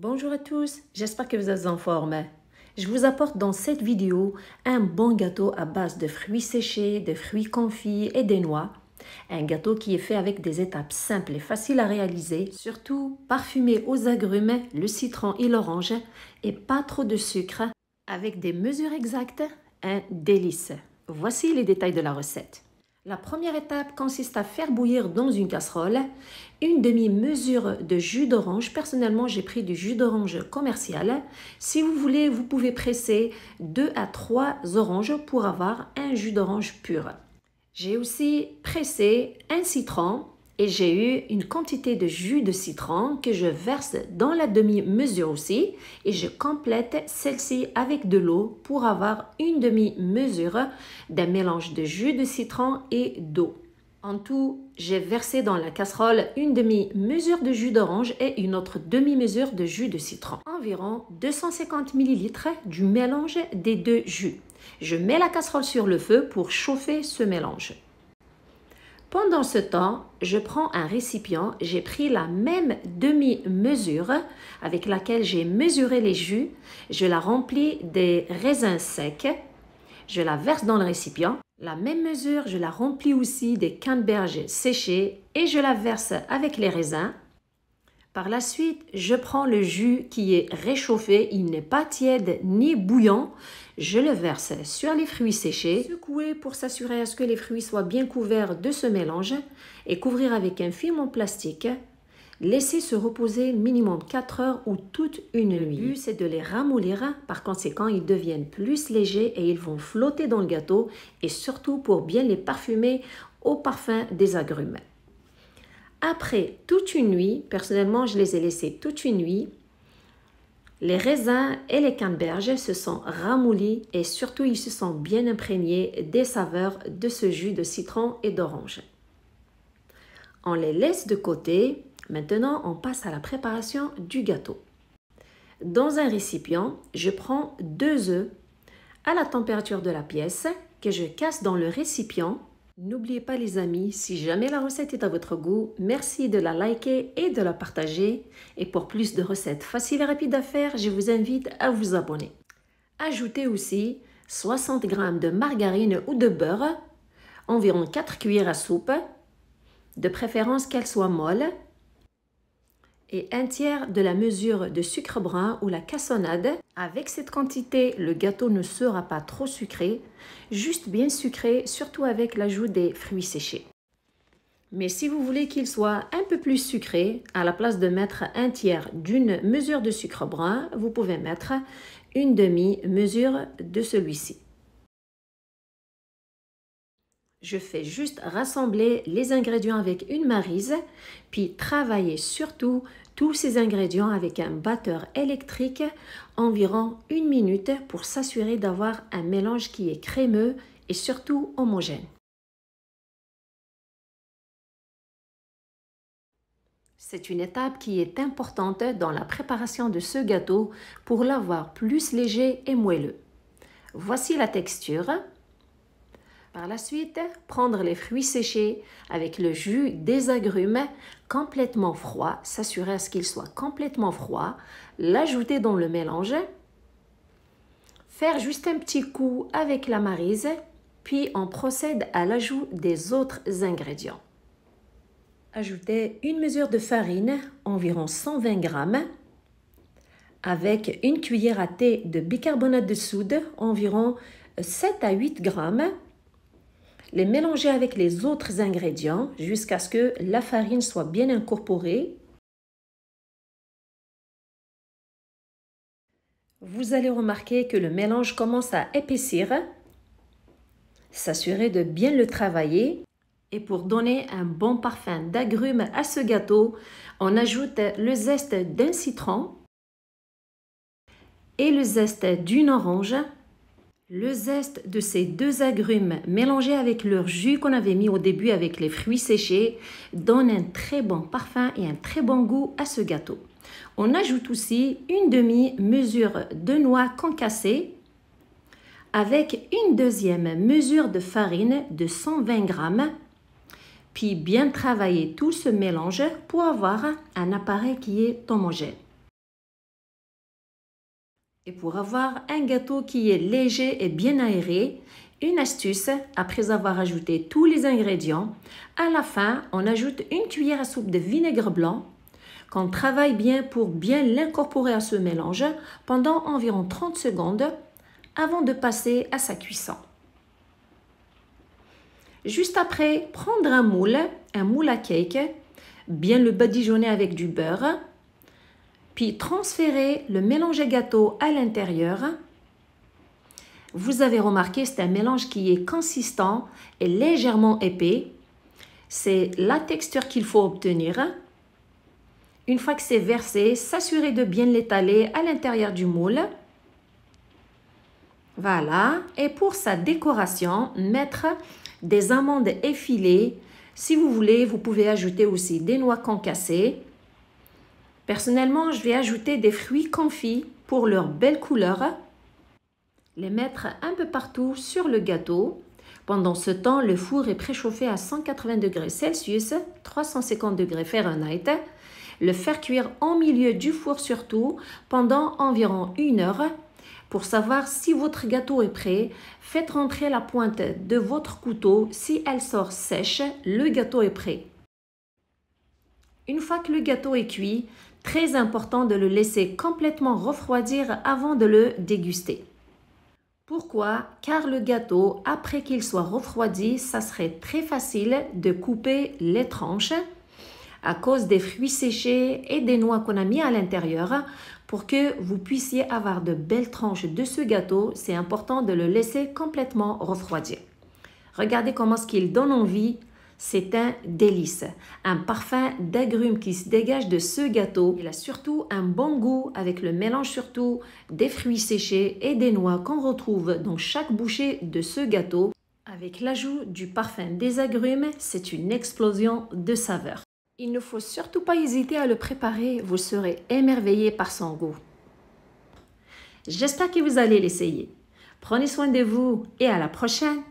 Bonjour à tous, j'espère que vous êtes en forme. Je vous apporte dans cette vidéo un bon gâteau à base de fruits séchés, de fruits confits et des noix. Un gâteau qui est fait avec des étapes simples et faciles à réaliser, surtout parfumé aux agrumes, le citron et l'orange, et pas trop de sucre, avec des mesures exactes, un délice. Voici les détails de la recette. La première étape consiste à faire bouillir dans une casserole une demi-mesure de jus d'orange. Personnellement, j'ai pris du jus d'orange commercial. Si vous voulez, vous pouvez presser 2 à 3 oranges pour avoir un jus d'orange pur. J'ai aussi pressé un citron, et j'ai eu une quantité de jus de citron que je verse dans la demi-mesure aussi et je complète celle-ci avec de l'eau pour avoir une demi-mesure d'un mélange de jus de citron et d'eau. En tout, j'ai versé dans la casserole une demi-mesure de jus d'orange et une autre demi-mesure de jus de citron. Environ 250 ml du mélange des deux jus. Je mets la casserole sur le feu pour chauffer ce mélange. Pendant ce temps, je prends un récipient, j'ai pris la même demi-mesure avec laquelle j'ai mesuré les jus, je la remplis des raisins secs, je la verse dans le récipient. La même mesure, je la remplis aussi des canneberges séchées et je la verse avec les raisins. Par la suite, je prends le jus qui est réchauffé, il n'est pas tiède ni bouillant, je le verse sur les fruits séchés, secouer pour s'assurer à ce que les fruits soient bien couverts de ce mélange et couvrir avec un film en plastique. Laisser se reposer minimum 4 heures ou toute une nuit. Le but, c'est de les ramollir. Par conséquent, ils deviennent plus légers et ils vont flotter dans le gâteau et surtout pour bien les parfumer au parfum des agrumes. Après toute une nuit, personnellement, je les ai laissés toute une nuit les raisins et les canneberges se sont ramollis et surtout ils se sont bien imprégnés des saveurs de ce jus de citron et d'orange. On les laisse de côté. Maintenant, on passe à la préparation du gâteau. Dans un récipient, je prends deux œufs à la température de la pièce que je casse dans le récipient N'oubliez pas les amis, si jamais la recette est à votre goût, merci de la liker et de la partager. Et pour plus de recettes faciles et rapides à faire, je vous invite à vous abonner. Ajoutez aussi 60 g de margarine ou de beurre, environ 4 cuillères à soupe, de préférence qu'elle soit molle, et un tiers de la mesure de sucre brun ou la cassonade. Avec cette quantité, le gâteau ne sera pas trop sucré, juste bien sucré, surtout avec l'ajout des fruits séchés. Mais si vous voulez qu'il soit un peu plus sucré, à la place de mettre un tiers d'une mesure de sucre brun, vous pouvez mettre une demi-mesure de celui-ci. Je fais juste rassembler les ingrédients avec une marise, puis travailler surtout tous ces ingrédients avec un batteur électrique environ une minute pour s'assurer d'avoir un mélange qui est crémeux et surtout homogène. C'est une étape qui est importante dans la préparation de ce gâteau pour l'avoir plus léger et moelleux. Voici la texture. Par la suite, prendre les fruits séchés avec le jus des agrumes complètement froid, s'assurer à ce qu'il soit complètement froid, l'ajouter dans le mélange, faire juste un petit coup avec la marise, puis on procède à l'ajout des autres ingrédients. Ajouter une mesure de farine, environ 120 g, avec une cuillère à thé de bicarbonate de soude, environ 7 à 8 grammes les mélanger avec les autres ingrédients jusqu'à ce que la farine soit bien incorporée. Vous allez remarquer que le mélange commence à épaissir. S'assurer de bien le travailler. Et pour donner un bon parfum d'agrumes à ce gâteau, on ajoute le zeste d'un citron et le zeste d'une orange le zeste de ces deux agrumes mélangé avec leur jus qu'on avait mis au début avec les fruits séchés donne un très bon parfum et un très bon goût à ce gâteau. On ajoute aussi une demi-mesure de noix concassée avec une deuxième mesure de farine de 120 g, puis bien travailler tout ce mélange pour avoir un appareil qui est homogène. Et pour avoir un gâteau qui est léger et bien aéré, une astuce, après avoir ajouté tous les ingrédients, à la fin, on ajoute une cuillère à soupe de vinaigre blanc qu'on travaille bien pour bien l'incorporer à ce mélange pendant environ 30 secondes avant de passer à sa cuisson. Juste après, prendre un moule, un moule à cake, bien le badigeonner avec du beurre puis le mélange gâteau à l'intérieur. Vous avez remarqué, c'est un mélange qui est consistant et légèrement épais. C'est la texture qu'il faut obtenir. Une fois que c'est versé, s'assurer de bien l'étaler à l'intérieur du moule. Voilà, et pour sa décoration, mettre des amandes effilées. Si vous voulez, vous pouvez ajouter aussi des noix concassées Personnellement, je vais ajouter des fruits confits pour leur belle couleur. Les mettre un peu partout sur le gâteau. Pendant ce temps, le four est préchauffé à 180 degrés Celsius, 350 degrés Fahrenheit. Le faire cuire en milieu du four surtout pendant environ une heure. Pour savoir si votre gâteau est prêt, faites rentrer la pointe de votre couteau. Si elle sort sèche, le gâteau est prêt. Une fois que le gâteau est cuit, Très important de le laisser complètement refroidir avant de le déguster. Pourquoi Car le gâteau, après qu'il soit refroidi, ça serait très facile de couper les tranches à cause des fruits séchés et des noix qu'on a mis à l'intérieur. Pour que vous puissiez avoir de belles tranches de ce gâteau, c'est important de le laisser complètement refroidir. Regardez comment ce qu'il donne envie c'est un délice, un parfum d'agrumes qui se dégage de ce gâteau. Il a surtout un bon goût avec le mélange surtout des fruits séchés et des noix qu'on retrouve dans chaque bouchée de ce gâteau. Avec l'ajout du parfum des agrumes, c'est une explosion de saveur. Il ne faut surtout pas hésiter à le préparer, vous serez émerveillé par son goût. J'espère que vous allez l'essayer. Prenez soin de vous et à la prochaine